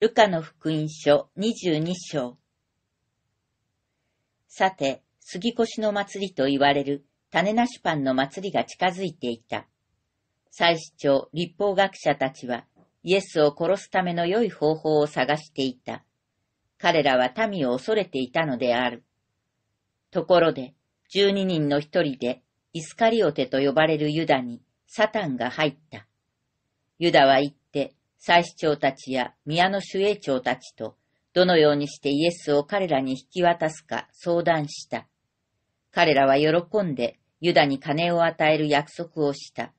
ルカの福音書22章。さて、杉越の祭りと言われる種なしパンの祭りが近づいていた。祭司長、立法学者たちは、イエスを殺すための良い方法を探していた。彼らは民を恐れていたのである。ところで、十二人の一人で、イスカリオテと呼ばれるユダに、サタンが入った。ユダは言って、祭司長たちや宮の守衛長たちと、どのようにしてイエスを彼らに引き渡すか相談した。彼らは喜んでユダに金を与える約束をした。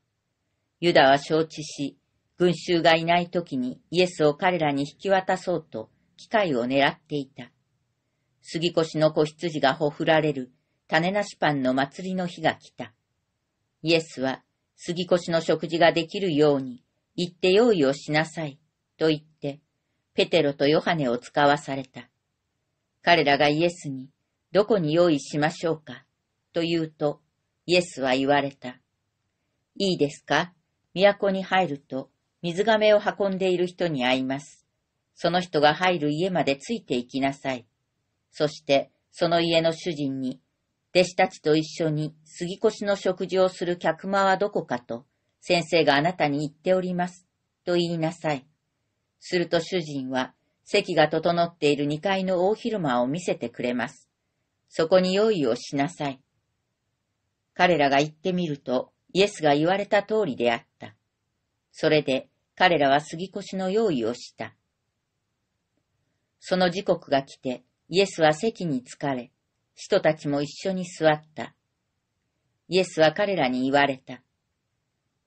ユダは承知し、群衆がいない時にイエスを彼らに引き渡そうと機会を狙っていた。杉越の子羊がほふられる種なしパンの祭りの日が来た。イエスは杉越の食事ができるように行って用意をしなさい、と言って、ペテロとヨハネを使わされた。彼らがイエスに、どこに用意しましょうか、と言うと、イエスは言われた。いいですか都に入ると、水亀を運んでいる人に会います。その人が入る家までついて行きなさい。そして、その家の主人に、弟子たちと一緒に杉越の食事をする客間はどこかと先生があなたに言っております、と言いなさい。すると主人は、席が整っている2階の大広間を見せてくれます。そこに用意をしなさい。彼らが行ってみると、イエスが言われた通りであった。それで、彼らは杉越の用意をした。その時刻が来て、イエスは席に着かれ、人たちも一緒に座った。イエスは彼らに言われた。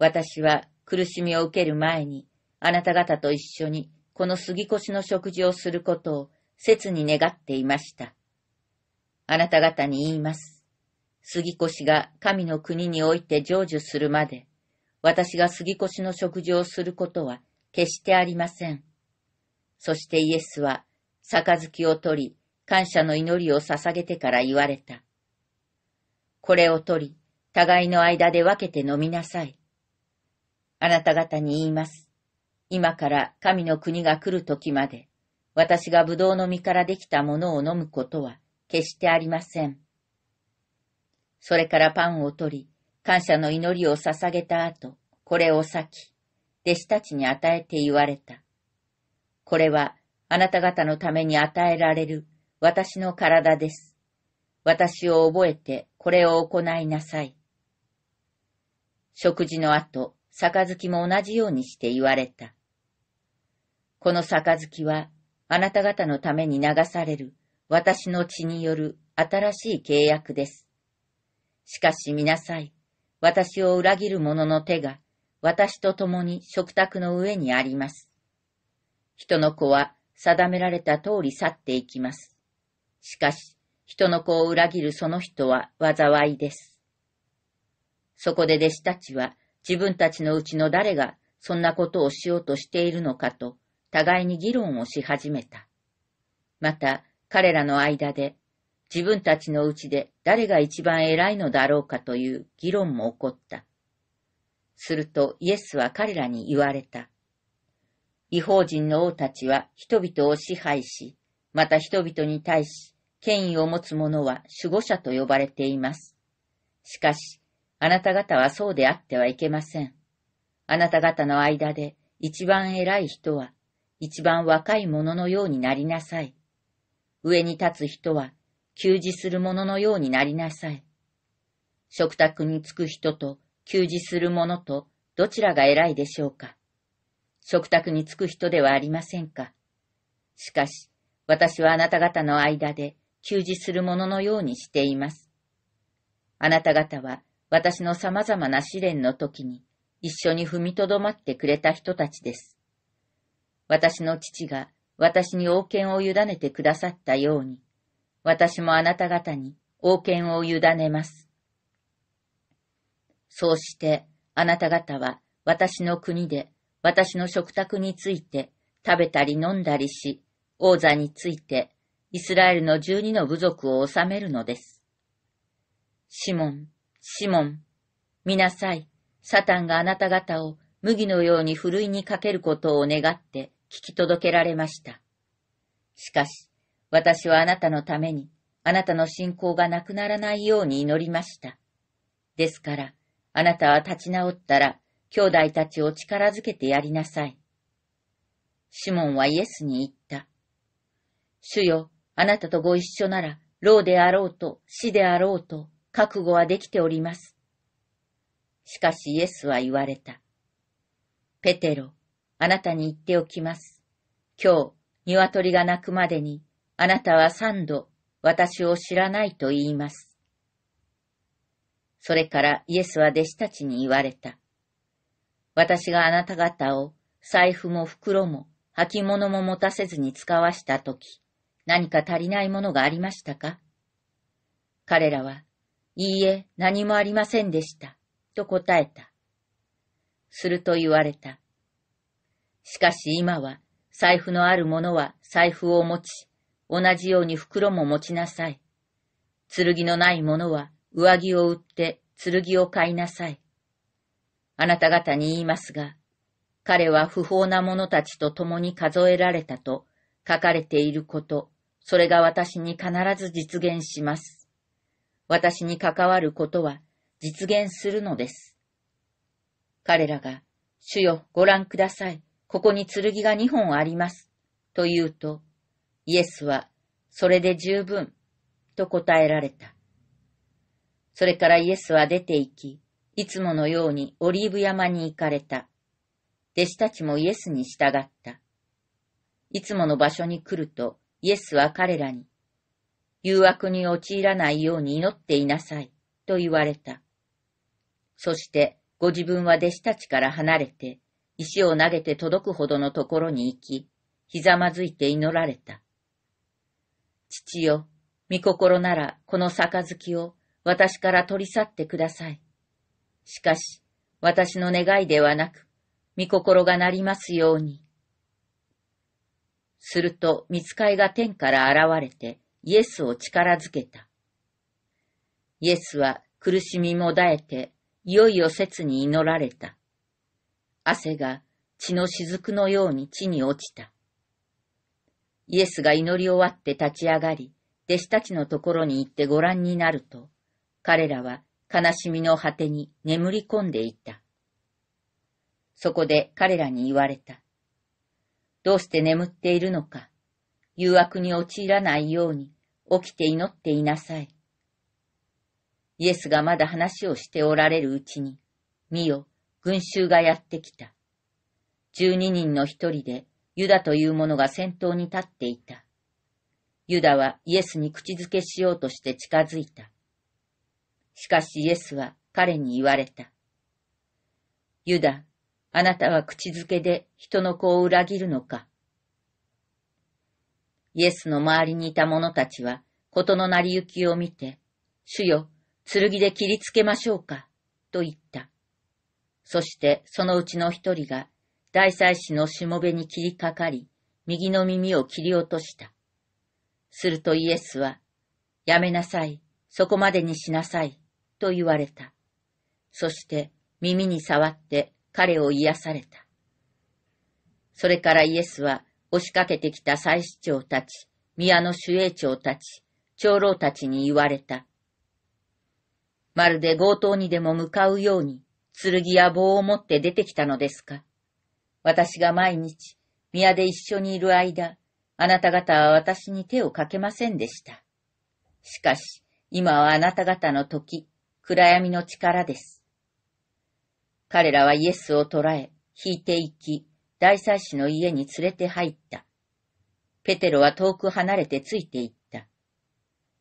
私は苦しみを受ける前に、あなた方と一緒にこの杉越の食事をすることを切に願っていました。あなた方に言います。杉越が神の国において成就するまで、私が杉越の食事をすることは決してありません。そしてイエスは、杯を取り、感謝の祈りを捧げてから言われた。これを取り、互いの間で分けて飲みなさい。あなた方に言います。今から神の国が来る時まで、私がブドウの実からできたものを飲むことは決してありません。それからパンを取り、感謝の祈りを捧げた後、これを裂き、弟子たちに与えて言われた。これはあなた方のために与えられる私の体です。私を覚えてこれを行いなさい。食事の後、杯も同じようにして言われた。この杯は、あなた方のために流される、私の血による新しい契約です。しかし見なさい、私を裏切る者の手が、私と共に食卓の上にあります。人の子は定められた通り去っていきます。しかし、人の子を裏切るその人は災いです。そこで弟子たちは自分たちのうちの誰がそんなことをしようとしているのかと互いに議論をし始めた。また彼らの間で自分たちのうちで誰が一番偉いのだろうかという議論も起こった。するとイエスは彼らに言われた。違法人の王たちは人々を支配し、また人々に対し権威を持つ者は守護者と呼ばれています。しかし、あなた方はそうであってはいけません。あなた方の間で一番偉い人は、一番若い者のようになりなさい。上に立つ人は、給仕する者のようになりなさい。食卓に着く人と、給仕する者と、どちらが偉いでしょうか。食卓に着く人ではありませんか。しかし、私はあなた方の間で、給仕する者のようにしています。あなた方は、私の様々な試練の時に一緒に踏みとどまってくれた人たちです。私の父が私に王権を委ねてくださったように、私もあなた方に王権を委ねます。そうしてあなた方は私の国で私の食卓について食べたり飲んだりし、王座についてイスラエルの十二の部族を治めるのです。シモン、シモン、見なさい。サタンがあなた方を麦のようにふるいにかけることを願って聞き届けられました。しかし、私はあなたのために、あなたの信仰がなくならないように祈りました。ですから、あなたは立ち直ったら、兄弟たちを力づけてやりなさい。シモンはイエスに言った。主よ、あなたとご一緒なら、老であろうと、死であろうと、覚悟はできております。しかしイエスは言われた。ペテロ、あなたに言っておきます。今日、鶏が鳴くまでに、あなたは三度私を知らないと言います。それからイエスは弟子たちに言われた。私があなた方を財布も袋も履物も持たせずに使わしたとき、何か足りないものがありましたか彼らはいいえ、何もありませんでした。と答えた。すると言われた。しかし今は、財布のある者は財布を持ち、同じように袋も持ちなさい。剣のない者は上着を売って剣を買いなさい。あなた方に言いますが、彼は不法な者たちと共に数えられたと書かれていること、それが私に必ず実現します。私に関わることは実現するのです。彼らが、主よ、ご覧ください。ここに剣が2本あります。と言うと、イエスは、それで十分、と答えられた。それからイエスは出て行き、いつものようにオリーブ山に行かれた。弟子たちもイエスに従った。いつもの場所に来ると、イエスは彼らに、誘惑に陥らないように祈っていなさい、と言われた。そして、ご自分は弟子たちから離れて、石を投げて届くほどのところに行き、ひざまずいて祈られた。父よ、御心ならこの杯を私から取り去ってください。しかし、私の願いではなく、御心がなりますように。すると、見つかいが天から現れて、イエスを力づけた。イエスは苦しみもだえて、いよいよ切に祈られた。汗が血の雫のように地に落ちた。イエスが祈り終わって立ち上がり、弟子たちのところに行ってご覧になると、彼らは悲しみの果てに眠り込んでいた。そこで彼らに言われた。どうして眠っているのか。誘惑に陥らないように起きて祈っていなさい。イエスがまだ話をしておられるうちに、見よ、群衆がやってきた。十二人の一人で、ユダという者が先頭に立っていた。ユダはイエスに口づけしようとして近づいた。しかしイエスは彼に言われた。ユダ、あなたは口づけで人の子を裏切るのかイエスの周りにいた者たちは、ことの成り行きを見て、主よ、剣で切りつけましょうか、と言った。そしてそのうちの一人が、大祭司のしもべに切りかかり、右の耳を切り落とした。するとイエスは、やめなさい、そこまでにしなさい、と言われた。そして耳に触って彼を癒された。それからイエスは押しかけてきた祭司長たち、宮の守衛長たち、長老たちに言われた。まるで強盗にでも向かうように、剣や棒を持って出てきたのですか。私が毎日、宮で一緒にいる間、あなた方は私に手をかけませんでした。しかし、今はあなた方の時、暗闇の力です。彼らはイエスを捕らえ、引いていき、大祭司の家に連れて入った。ペテロは遠く離れてついていった。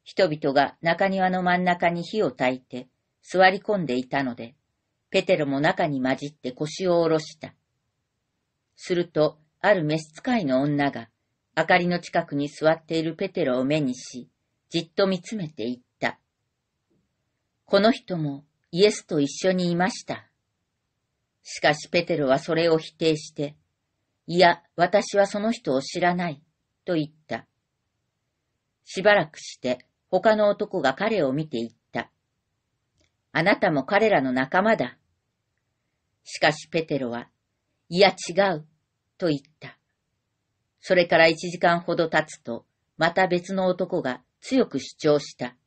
人々が中庭の真ん中に火を焚いて座り込んでいたので、ペテロも中に混じって腰を下ろした。すると、ある召使いの女が、明かりの近くに座っているペテロを目にし、じっと見つめていった。この人もイエスと一緒にいました。しかしペテロはそれを否定して、いや、私はその人を知らない、と言った。しばらくして他の男が彼を見て言った。あなたも彼らの仲間だ。しかしペテロは、いや違う、と言った。それから一時間ほど経つと、また別の男が強く主張した。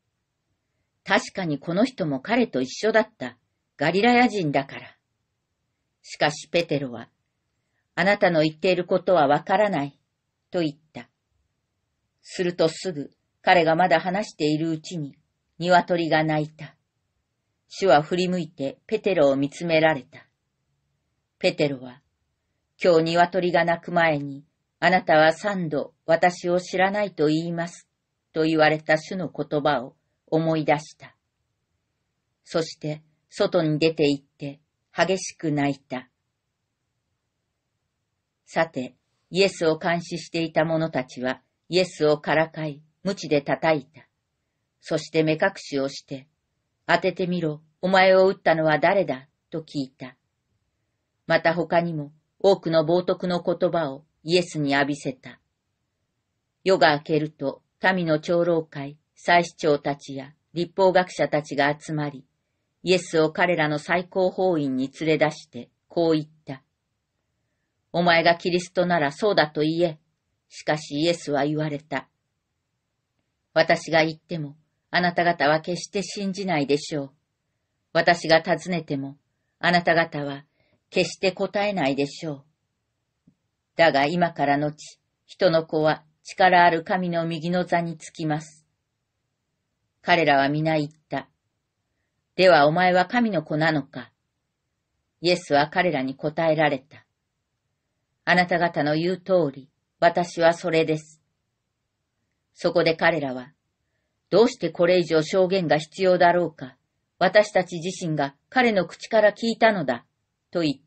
確かにこの人も彼と一緒だった、ガリラヤ人だから。しかしペテロは、あなたの言っていることはわからない、と言った。するとすぐ、彼がまだ話しているうちに、鶏が鳴いた。主は振り向いてペテロを見つめられた。ペテロは、今日鶏が鳴く前に、あなたは三度私を知らないと言います、と言われた主の言葉を思い出した。そして、外に出て行って、激しく泣いた。さて、イエスを監視していた者たちは、イエスをからかい、無知で叩いた。そして目隠しをして、当ててみろ、お前を撃ったのは誰だ、と聞いた。また他にも、多くの冒涜の言葉をイエスに浴びせた。夜が明けると、民の長老会、祭司長たちや立法学者たちが集まり、イエスを彼らの最高法院に連れ出して、こう言った。お前がキリストならそうだと言え。しかしイエスは言われた。私が言っても、あなた方は決して信じないでしょう。私が尋ねても、あなた方は決して答えないでしょう。だが今から後、人の子は力ある神の右の座につきます。彼らは皆言った。ではお前は神の子なのかイエスは彼らに答えられた。あなた方の言う通り、私はそれです。そこで彼らは、どうしてこれ以上証言が必要だろうか、私たち自身が彼の口から聞いたのだ、と言った。